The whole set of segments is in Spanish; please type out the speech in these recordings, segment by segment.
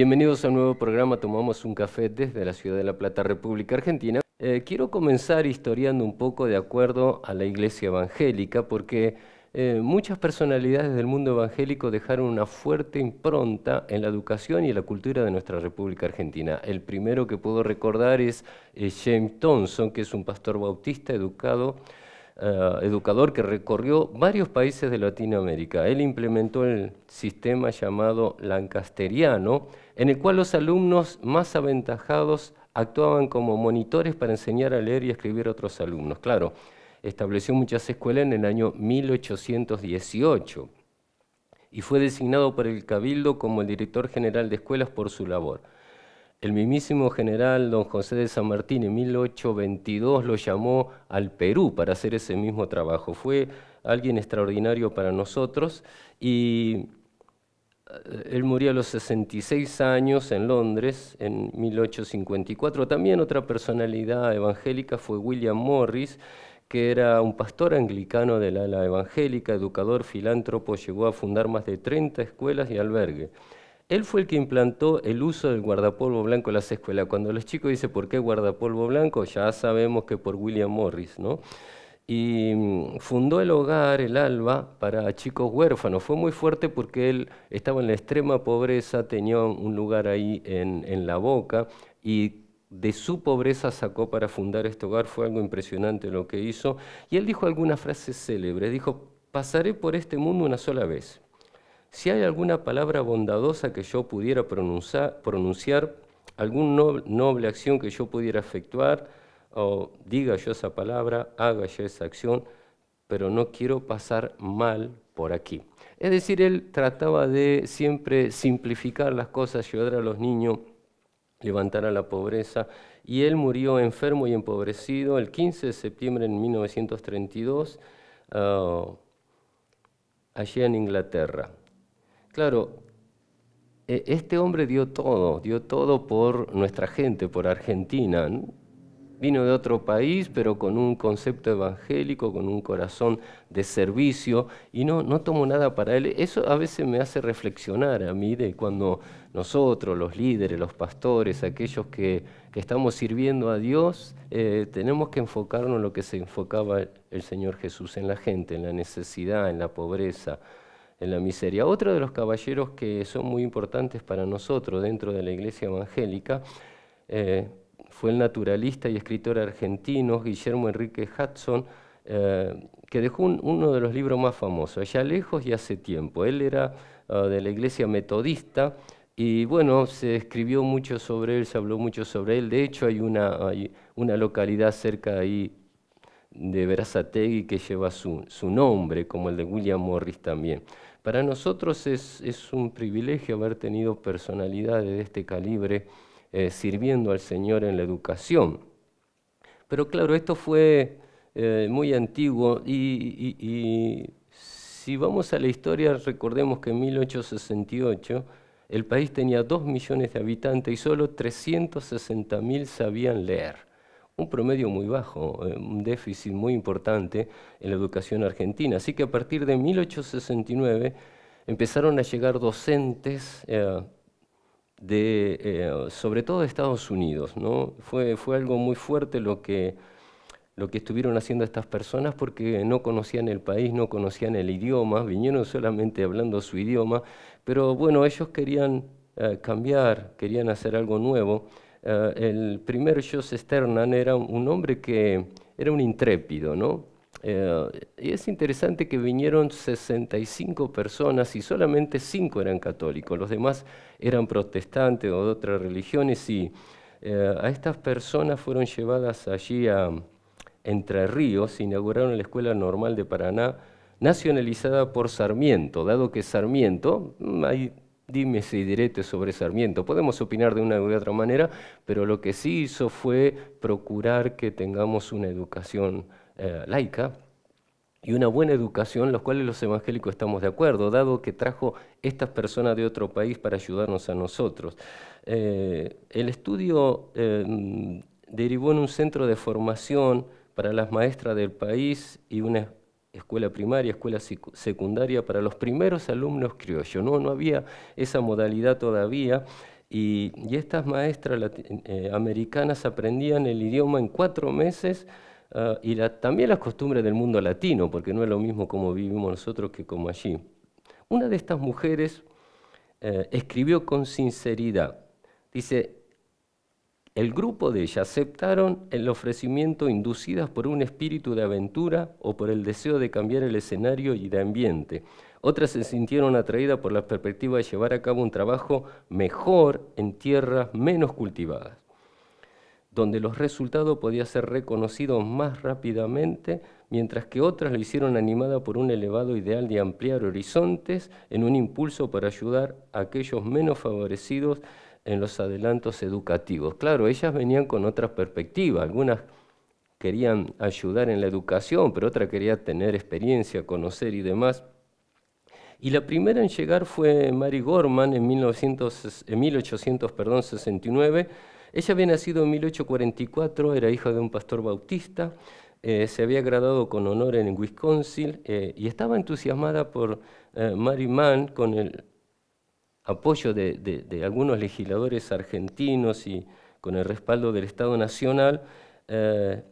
Bienvenidos a un nuevo programa Tomamos un café desde la ciudad de La Plata, República Argentina. Eh, quiero comenzar historiando un poco de acuerdo a la iglesia evangélica porque eh, muchas personalidades del mundo evangélico dejaron una fuerte impronta en la educación y la cultura de nuestra República Argentina. El primero que puedo recordar es eh, James Thompson, que es un pastor bautista educado educador que recorrió varios países de Latinoamérica. Él implementó el sistema llamado lancasteriano, en el cual los alumnos más aventajados actuaban como monitores para enseñar a leer y escribir a otros alumnos. Claro, estableció muchas escuelas en el año 1818 y fue designado por el Cabildo como el director general de escuelas por su labor. El mismísimo general don José de San Martín en 1822 lo llamó al Perú para hacer ese mismo trabajo. Fue alguien extraordinario para nosotros y eh, él murió a los 66 años en Londres en 1854. También otra personalidad evangélica fue William Morris, que era un pastor anglicano de la evangélica, educador, filántropo, llegó a fundar más de 30 escuelas y albergue. Él fue el que implantó el uso del guardapolvo blanco en las escuelas. Cuando los chicos dicen por qué guardapolvo blanco, ya sabemos que por William Morris, ¿no? y mm, fundó el hogar, el alba, para chicos huérfanos. Fue muy fuerte porque él estaba en la extrema pobreza, tenía un lugar ahí en, la boca y de su pobreza sacó para fundar este hogar. Fue algo impresionante lo que hizo. Y él dijo algunas frases célebres. Dijo, pasaré por este mundo una sola vez. Si hay alguna palabra bondadosa que yo pudiera pronunciar alguna noble acción que yo pudiera efectuar, o diga yo esa palabra, haga yo esa acción, pero no quiero pasar mal por aquí. Es decir, él trataba de siempre simplificar las cosas, ayudar a los niños, levantar a la pobreza, y él murió enfermo y empobrecido el 15 de septiembre de 1932, uh, ah, allí en Inglaterra. Claro, e-, este hombre dio todo, dio todo por nuestra gente, por Argentina. ¿no? vino de otro país, pero con un concepto evangélico, con un corazón de servicio, y no, no tomo nada para él. Eso a veces me hace reflexionar a mí de cuando nosotros, los líderes, los pastores, aquellos que, estamos sirviendo a Dios, eh, tenemos que enfocarnos en lo que se enfocaba el Señor Jesús, en la gente, en la necesidad, en la pobreza, en la miseria. Otro de los caballeros que son muy importantes para nosotros dentro de la iglesia evangélica, eh, fue el naturalista y escritor argentino Guillermo Enrique Hudson, eh, que dejó uno de los libros más famosos, allá lejos y hace tiempo. Él era ah, de la iglesia metodista y bueno, se escribió mucho sobre él, se habló mucho sobre él. De hecho, hay una, una localidad cerca de ahí de Verazategui que lleva su, nombre, como el de William Morris también. Para nosotros es, es un privilegio haber tenido personalidades de este calibre eh, sirviendo al Señor en la educación. Pero claro, esto fue eh, muy antiguo y, si vamos a la historia, recordemos que en 1868 el país tenía 2 millones de habitantes y solo 360 mil sabían leer. Un promedio muy bajo, eh, un déficit muy importante en la educación argentina. Así que a partir de 1869 empezaron a llegar docentes eh, sobre todo de Estados Unidos. ¿no? Fue, algo muy fuerte lo que, lo que estuvieron haciendo estas personas porque no conocían el país, no conocían el idioma, vinieron solamente hablando su idioma, pero bueno, ellos querían eh, cambiar, querían hacer algo nuevo. Eh, el primer Joseph Sternan era un hombre que era un intrépido, ¿no? Eh, y es interesante que vinieron 65 personas y solamente 5 eran católicos, los demás eran protestantes o de otras religiones y eh, a estas personas fueron llevadas allí a Entre Ríos, inauguraron la Escuela Normal de Paraná, nacionalizada por Sarmiento, dado que Sarmiento, mm, hay Dime si direte sobre Sarmiento. Podemos opinar de una u otra manera, pero lo que sí hizo fue procurar que tengamos una educación eh, laica y una buena educación, los cuales los evangélicos estamos de acuerdo, dado que trajo estas personas de otro país para ayudarnos a nosotros. Eh, el estudio eh, derivó en un centro de formación para las maestras del país y una escuela primaria, escuela secundaria, para los primeros alumnos criollos. No, no había esa modalidad todavía. Y, estas maestras eh, americanas aprendían el idioma en cuatro meses ah, y también las costumbres del mundo latino, porque no es lo mismo como vivimos nosotros que como allí. Una de estas mujeres eh, escribió con sinceridad. Dice, el grupo de ellas aceptaron el ofrecimiento inducidas por un espíritu de aventura o por el deseo de cambiar el escenario y de ambiente. Otras se sintieron atraídas por la perspectiva de llevar a cabo un trabajo mejor en tierras menos cultivadas, donde los resultados podían ser reconocidos más rápidamente, mientras que otras lo hicieron animada por un elevado ideal de ampliar horizontes en un impulso para ayudar a aquellos menos favorecidos en los adelantos educativos. Claro, ellas venían con otras perspectivas, algunas querían ayudar en la educación, pero otra quería tener experiencia, conocer y demás. Y la primera en llegar fue Mary Gorman en, en 1869. Ella había nacido en 1844, era hija de un pastor bautista, eh, se había graduado con honor en Wisconsin eh, y estaba entusiasmada por eh, Mary Mann con el apoyo de, algunos legisladores argentinos y con el respaldo del Estado Nacional, eh,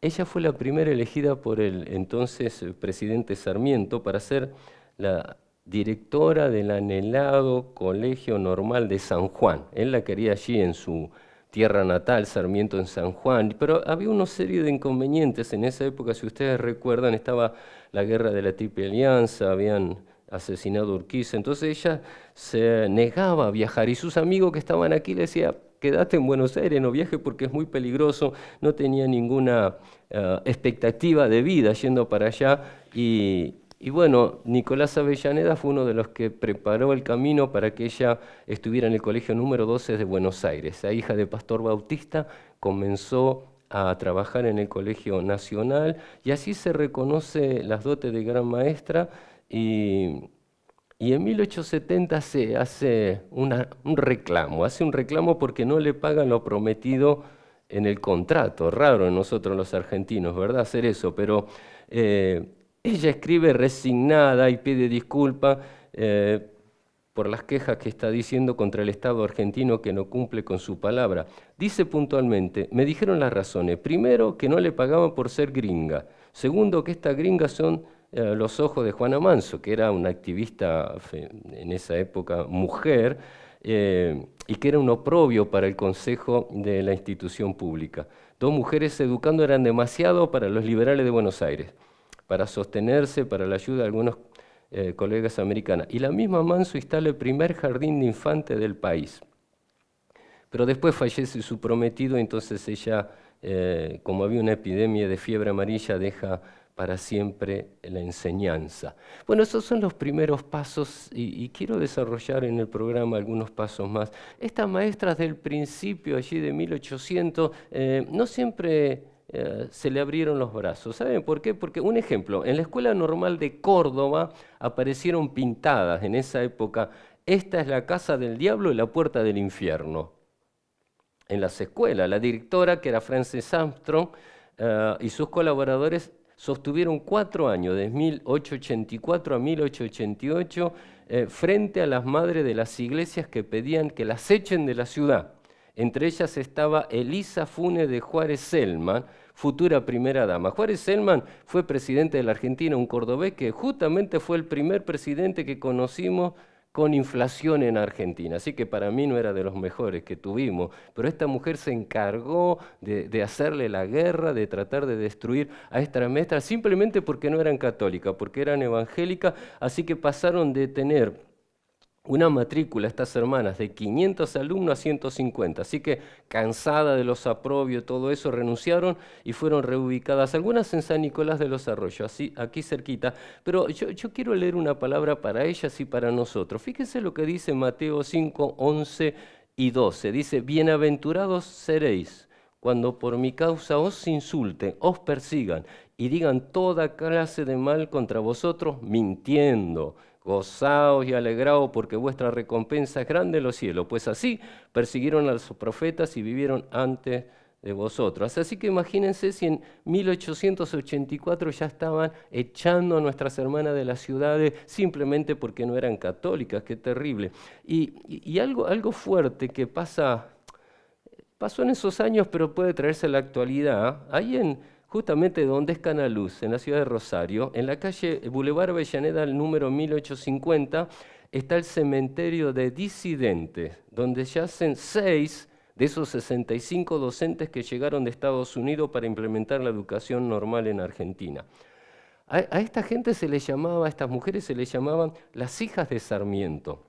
ella fue la primera elegida por el entonces eh, presidente Sarmiento para ser la directora del anhelado Colegio Normal de San Juan. Él la quería allí en su tierra natal, Sarmiento en San Juan, pero había una serie de inconvenientes en esa época, si ustedes recuerdan, estaba la guerra de la Triple Alianza, habían asesinado Urquiza. Entonces ella se negaba a viajar y sus amigos que estaban aquí le decían, quédate en Buenos Aires, no viaje porque es muy peligroso, no tenía ninguna eh, expectativa de vida yendo para allá y, bueno, Nicolás Avellaneda fue uno de los que preparó el camino para que ella estuviera en el colegio número 12 de Buenos Aires. La hija de Pastor Bautista comenzó a trabajar en el Colegio Nacional y así se reconoce las dotes de gran maestra y, en 1870 se hace un reclamo, hace un reclamo porque no le pagan lo prometido en el contrato. Raro en nosotros los argentinos, ¿verdad? Hacer eso, pero eh, ella escribe resignada y pide disculpa eh, por las quejas que está diciendo contra el Estado argentino que no cumple con su palabra. Dice puntualmente, me dijeron las razones. Primero, que no le pagaban por ser gringa. Segundo, que estas gringas son eh, los ojos de Juana Manso, que era una activista en esa época mujer eh, y que era un oprobio para el Consejo de la institución pública. Dos mujeres educando eran demasiado para los liberales de Buenos Aires, para sostenerse, para la ayuda de algunos eh, colegas americanos. Y la misma Manso instala el primer jardín de infantes del país. Pero después fallece su prometido, entonces ella, como había una epidemia de fiebre amarilla, deja para siempre la enseñanza. Bueno, esos son los primeros pasos y, quiero desarrollar en el programa algunos pasos más. Estas maestras del principio, allí de 1800, eh, no siempre eh, se le abrieron los brazos. ¿Saben por qué? Porque un ejemplo, en la Escuela Normal de Córdoba aparecieron pintadas en esa época, esta es la casa del diablo y la puerta del infierno. En las escuelas, la directora, que era Frances Armstrong, eh, y sus colaboradores sostuvieron cuatro años, de 1884 a 1888, eh, frente a las madres de las iglesias que pedían que las echen de la ciudad. Entre ellas estaba Elisa Funes de Juárez Selman, futura primera dama. Juárez Selman fue presidente de la Argentina, un cordobés que justamente fue el primer presidente que conocimos con inflación en Argentina. Así que para mí no era de los mejores que tuvimos, pero esta mujer se encargó de, hacerle la guerra, de tratar de destruir a esta maestra, simplemente porque no eran católicas, porque eran evangélicas, así que pasaron de tener una matrícula, estas hermanas, de 500 alumnos a 150. Así que cansada de los aprobios, todo eso, renunciaron y fueron reubicadas, algunas en San Nicolás de los Arroyos, aquí cerquita. Pero yo, yo quiero leer una palabra para ellas y para nosotros. Fíjese lo que dice Mateo 5, 11 y 12. Dice, bienaventurados seréis cuando por mi causa os insulten, os persigan y digan toda clase de mal contra vosotros, mintiendo. Gozaos y alegraos porque vuestra recompensa es grande en los cielos, pues así persiguieron a los profetas y vivieron antes de vosotros. Así que imagínense si en 1884 ya estaban echando a nuestras hermanas de las ciudades simplemente porque no eran católicas, qué terrible. Y, algo, algo fuerte que pasa, pasó en esos años pero puede traerse a la actualidad, ahí en, justamente donde es Canaluz, en la ciudad de Rosario, en la calle eh, Boulevard Avellaneda, el número 1850, está el cementerio de disidentes, donde yacen seis de esos 65 docentes que llegaron de Estados Unidos para implementar la educación normal en Argentina. A, esta gente se les llamaba, a estas mujeres se les llamaban las hijas de Sarmiento.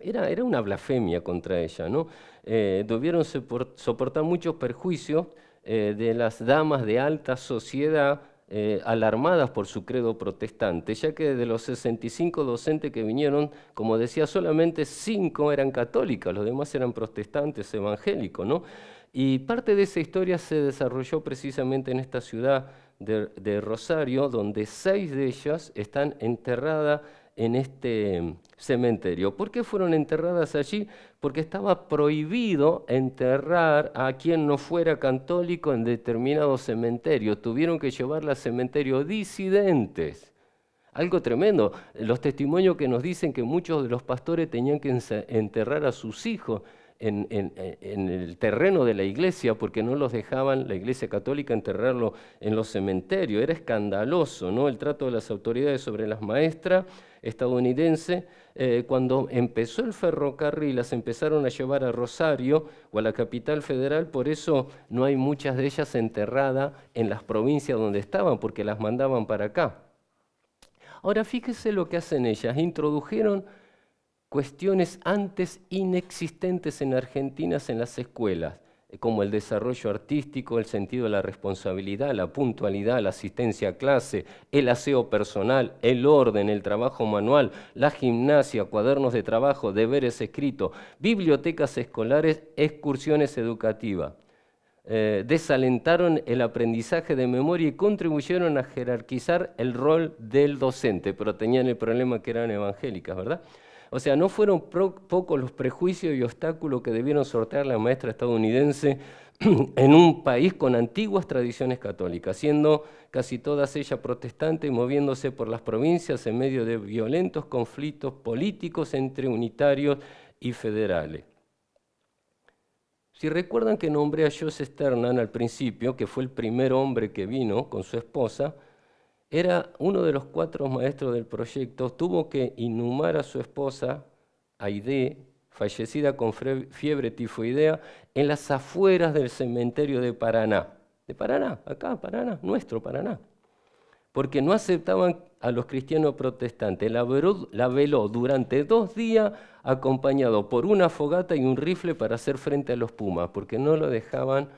Era, una blasfemia contra ella, ¿no? Eh, debieron soportar muchos perjuicios eh, de las damas de alta sociedad eh, alarmadas por su credo protestante, ya que de los 65 docentes que vinieron, como decía, solamente 5 eran católicas, los demás eran protestantes evangélicos, ¿no? Y parte de esa historia se desarrolló precisamente en esta ciudad de, de Rosario, donde seis de ellas están enterradas en este cementerio. ¿Por qué fueron enterradas allí? Porque estaba prohibido enterrar a quien no fuera católico en determinado cementerio. Tuvieron que llevarla a cementerio disidentes. Algo tremendo. Los testimonios que nos dicen que muchos de los pastores tenían que enterrar a sus hijos en, el terreno de la iglesia porque no los dejaban, la iglesia católica, enterrarlo en los cementerios. Era escandaloso ¿no? el trato de las autoridades sobre las maestras estadounidenses. Eh, cuando empezó el ferrocarril, las empezaron a llevar a Rosario o a la capital federal, por eso no hay muchas de ellas enterradas en las provincias donde estaban, porque las mandaban para acá. Ahora fíjese lo que hacen ellas, introdujeron cuestiones antes inexistentes en Argentina en las escuelas, eh, como el desarrollo artístico, el sentido de la responsabilidad, la puntualidad, la asistencia a clase, el aseo personal, el orden, el trabajo manual, la gimnasia, cuadernos de trabajo, deberes escritos, bibliotecas escolares, excursiones educativas. Eh, desalentaron el aprendizaje de memoria y contribuyeron a jerarquizar el rol del docente, pero tenían el problema que eran evangélicas, ¿verdad? O sea, no fueron pocos los prejuicios y obstáculos que debieron sortear la maestra estadounidense en un país con antiguas tradiciones católicas, siendo casi todas ellas protestantes y moviéndose por las provincias en medio de violentos conflictos políticos entre unitarios y federales. Si recuerdan que nombré a Joseph Sternan al principio, que fue el primer hombre que vino con su esposa, era uno de los cuatro maestros del proyecto, tuvo que inhumar a su esposa, Aide, fallecida con fiebre tifoidea, en las afueras del cementerio de Paraná. De Paraná, acá, Paraná, nuestro Paraná. Porque no aceptaban a los cristianos protestantes. La, veló, la veló durante dos días acompañado por una fogata y un rifle para hacer frente a los pumas, porque no lo dejaban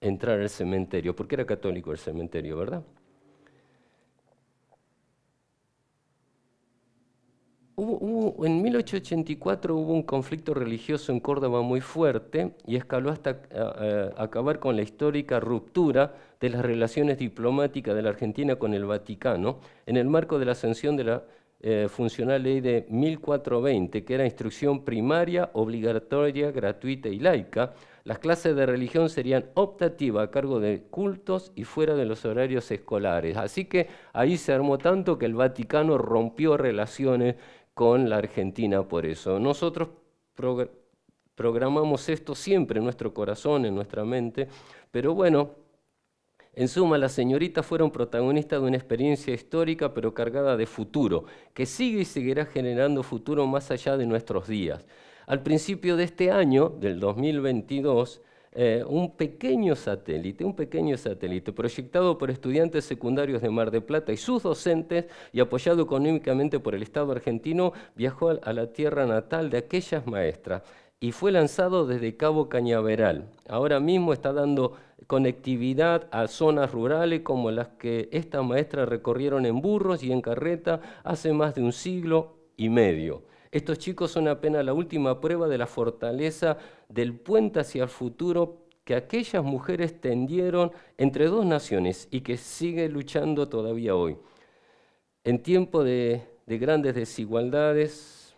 entrar al cementerio, porque era católico el cementerio, ¿verdad? en 1884 hubo un conflicto religioso en Córdoba muy fuerte y escaló hasta eh, eh, acabar con la histórica ruptura de las relaciones diplomáticas de la Argentina con el Vaticano en el marco de la ascensión de la eh, funcional ley de 1420, que era instrucción primaria, obligatoria, gratuita y laica. Las clases de religión serían optativas a cargo de cultos y fuera de los horarios escolares. Así que ahí se armó tanto que el Vaticano rompió relaciones con la Argentina por eso. Nosotros programamos esto siempre en nuestro corazón, en nuestra mente, pero bueno, en suma, las señoritas fueron protagonistas de una experiencia histórica pero cargada de futuro, que sigue y seguirá generando futuro más allá de nuestros días. Al principio de este año, del 2022, eh, un pequeño satélite, un pequeño satélite proyectado por estudiantes secundarios de Mar de Plata y sus docentes y apoyado económicamente por el Estado argentino, viajó a la tierra natal de aquellas maestras y fue lanzado desde Cabo Cañaveral. Ahora mismo está dando conectividad a zonas rurales como las que estas maestras recorrieron en burros y en carreta hace más de un siglo y medio. Estos chicos son apenas la última prueba de la fortaleza del puente hacia el futuro que aquellas mujeres tendieron entre dos naciones y que sigue luchando todavía hoy. En tiempo de, de grandes desigualdades,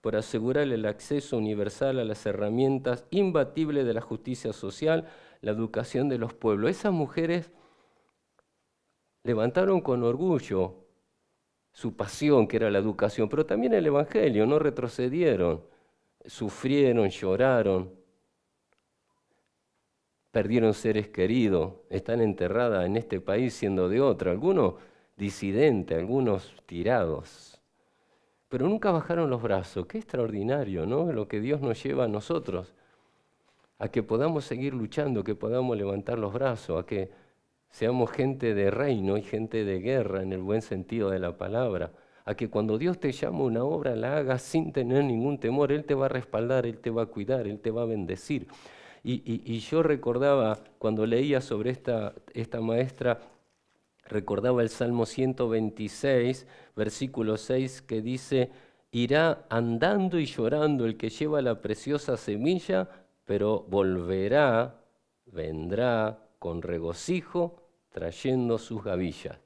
por asegurar el acceso universal a las herramientas imbatibles de la justicia social, la educación de los pueblos. Esas mujeres levantaron con orgullo su pasión, que era la educación, pero también el Evangelio, no retrocedieron, sufrieron, lloraron, perdieron seres queridos, están enterradas en este país siendo de otro, algunos disidentes, algunos tirados, pero nunca bajaron los brazos. Qué extraordinario, ¿no? Lo que Dios nos lleva a nosotros, a que podamos seguir luchando, que podamos levantar los brazos, a que Seamos gente de reino y gente de guerra en el buen sentido de la palabra. A que cuando Dios te llama una obra la hagas sin tener ningún temor. Él te va a respaldar, Él te va a cuidar, Él te va a bendecir. Y, y yo recordaba, cuando leía sobre esta, esta maestra, recordaba el Salmo 126, versículo 6, que dice, irá andando y llorando el que lleva la preciosa semilla, pero volverá, vendrá con regocijo trayendo sus gavillas.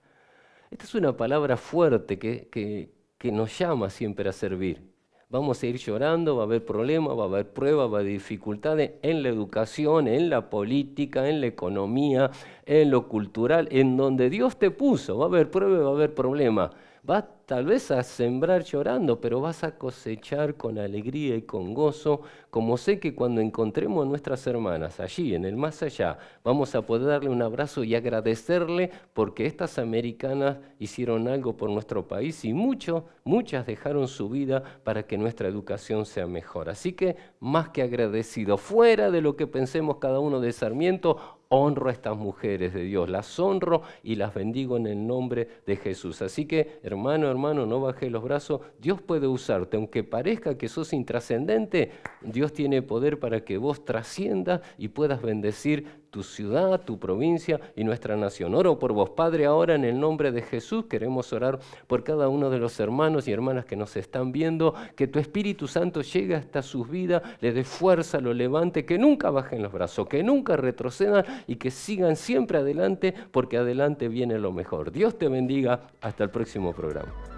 Esta es una palabra fuerte que, nos llama siempre a servir. Vamos a ir llorando, va a haber problemas, va a haber pruebas, va a haber dificultades en la educación, en la política, en la economía, en lo cultural, en donde Dios te puso. Va a haber pruebas, va a haber problemas. Vas tal vez a sembrar llorando, pero vas a cosechar con alegría y con gozo, como sé que cuando encontremos a nuestras hermanas allí, en el más allá, vamos a poder darle un abrazo y agradecerle porque estas americanas hicieron algo por nuestro país y mucho, muchas dejaron su vida para que nuestra educación sea mejor. Así que más que agradecido, fuera de lo que pensemos cada uno de Sarmiento honro a estas mujeres de Dios, las honro y las bendigo en el nombre de Jesús. Así que, hermano, hermano, no bajes los brazos, Dios puede usarte, aunque parezca que sos intrascendente, Dios tiene poder para que vos trasciendas y puedas bendecir tu ciudad, tu provincia y nuestra nación. Oro por vos, Padre, ahora en el nombre de Jesús. Queremos orar por cada uno de los hermanos y hermanas que nos están viendo. Que tu Espíritu Santo llegue hasta sus vidas, le dé fuerza, lo levante, que nunca bajen los brazos, que nunca retrocedan y que sigan siempre adelante porque adelante viene lo mejor. Dios te bendiga. Hasta el próximo programa.